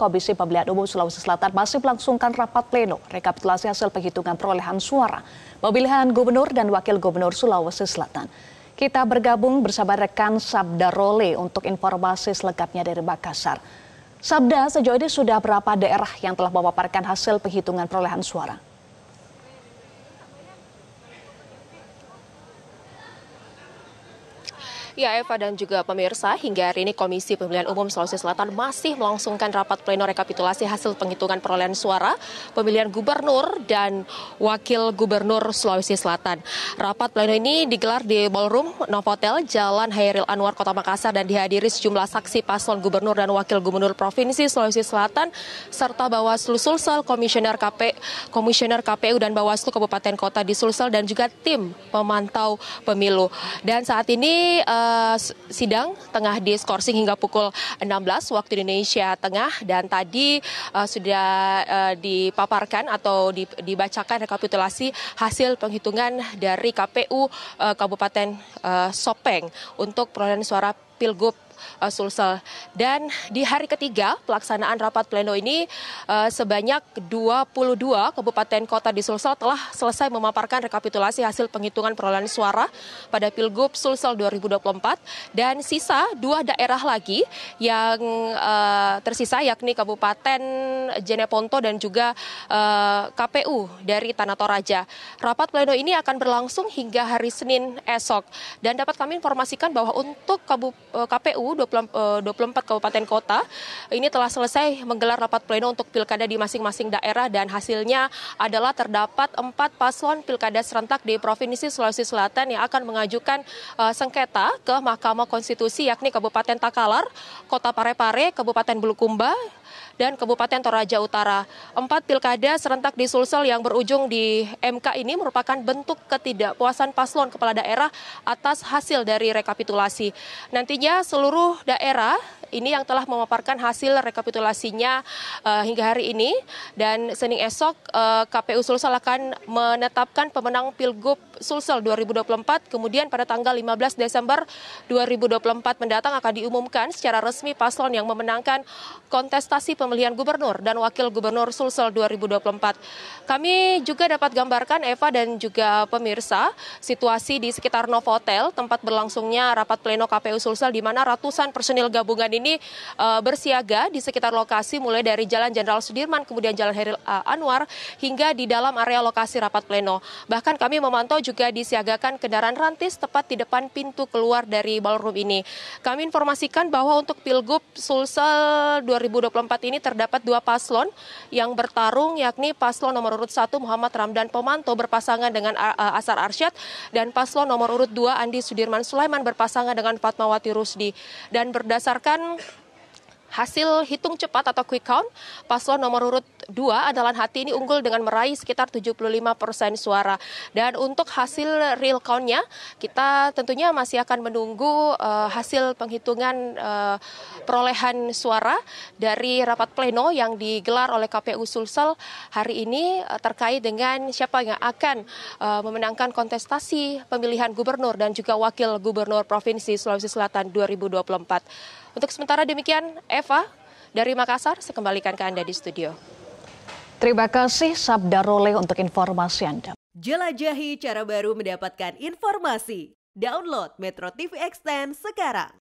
Komisi Pemilihan Umum Sulawesi Selatan masih melangsungkan rapat pleno rekapitulasi hasil penghitungan perolehan suara pemilihan gubernur dan wakil gubernur Sulawesi Selatan. Kita bergabung bersama rekan Sabda Role untuk informasi selengkapnya dari Makassar. Sabda, sejauh ini sudah berapa daerah yang telah memaparkan hasil penghitungan perolehan suara? Ya Eva dan juga pemirsa, hingga hari ini Komisi Pemilihan Umum Sulawesi Selatan masih melangsungkan rapat pleno rekapitulasi hasil penghitungan perolehan suara pemilihan gubernur dan wakil gubernur Sulawesi Selatan. Rapat pleno ini digelar di Ballroom Novotel Jalan Hairil Anwar Kota Makassar dan dihadiri sejumlah saksi paslon gubernur dan wakil gubernur Provinsi Sulawesi Selatan serta Bawaslu Sulsel, Komisioner KP, Komisioner KPU dan Bawaslu Kabupaten Kota di Sulsel dan juga tim pemantau pemilu. Dan saat ini uh, Eh, sidang tengah diskorsing hingga pukul 16 waktu Indonesia Tengah dan tadi uh, sudah uh, dipaparkan atau dibacakan rekapitulasi hasil penghitungan dari KPU uh, Kabupaten uh, Sopeng untuk perolehan suara Pilgub Eh, Sulsel. Dan di hari ketiga pelaksanaan rapat pleno ini uh, sebanyak 22 kabupaten kota di Sulsel telah selesai memaparkan rekapitulasi hasil penghitungan perolehan suara pada Pilgub Sulsel 2024 dan sisa dua daerah lagi yang eh, tersisa yakni Kabupaten Jeneponto dan juga KPU dari Tanah Toraja. Rapat pleno ini akan berlangsung hingga hari Senin esok dan dapat kami informasikan bahwa untuk KPU KPU puluh 24 eh, kabupaten kota ini telah selesai menggelar rapat pleno untuk pilkada di masing-masing daerah dan hasilnya adalah terdapat empat paslon pilkada serentak di Provinsi Sulawesi Selatan yang akan mengajukan uh, sengketa ke Mahkamah Konstitusi yakni Kabupaten Takalar, Kota Parepare, Kabupaten Bulukumba, dan Kabupaten Toraja Utara. Empat pilkada serentak di Sulsel yang berujung di MK ini merupakan bentuk ketidakpuasan paslon kepala daerah atas hasil dari rekapitulasi. Nantinya seluruh seluruh daerah ini yang telah memaparkan hasil rekapitulasinya uh, hingga hari ini dan Senin esok uh, eh, KPU Sulsel akan menetapkan pemenang Pilgub Sulsel 2024 kemudian pada tanggal 15 Desember 2024 mendatang akan diumumkan secara resmi paslon yang memenangkan kontestasi pemilihan gubernur dan wakil gubernur Sulsel 2024. Kami juga dapat gambarkan Eva dan juga pemirsa situasi di sekitar Novotel tempat berlangsungnya rapat pleno KPU Sulsel di mana ratusan personil gabungan ini uh, bersiaga di sekitar lokasi mulai dari Jalan Jenderal Sudirman, kemudian Jalan Heril uh, Anwar, hingga di dalam area lokasi rapat pleno. Bahkan kami memantau juga disiagakan kendaraan rantis tepat di depan pintu keluar dari ballroom ini. Kami informasikan bahwa untuk Pilgub Sulsel 2024 ini terdapat dua paslon yang bertarung, yakni paslon nomor urut 1 Muhammad Ramdan Pomanto berpasangan dengan eh, Asar Arsyad, dan paslon nomor urut 2 Andi Sudirman Sulaiman berpasangan dengan Fatmawati Rusdi. Dan berdasarkan hasil hitung cepat atau quick count, paslon nomor urut dua Adalan Hati ini unggul dengan meraih sekitar 75 persen suara. Dan untuk hasil real countnya, kita tentunya masih akan menunggu uh, hasil penghitungan uh, perolehan suara dari rapat pleno yang digelar oleh KPU Sulsel hari ini uh, terkait dengan siapa yang akan uh, memenangkan kontestasi pemilihan gubernur dan juga wakil gubernur Provinsi Sulawesi Selatan 2024. Untuk sementara demikian, Eva dari Makassar, saya kembalikan ke Anda di studio. Terima kasih Sabda Role untuk informasi Anda. Jelajahi cara baru mendapatkan informasi. Download Metro TV Extend sekarang.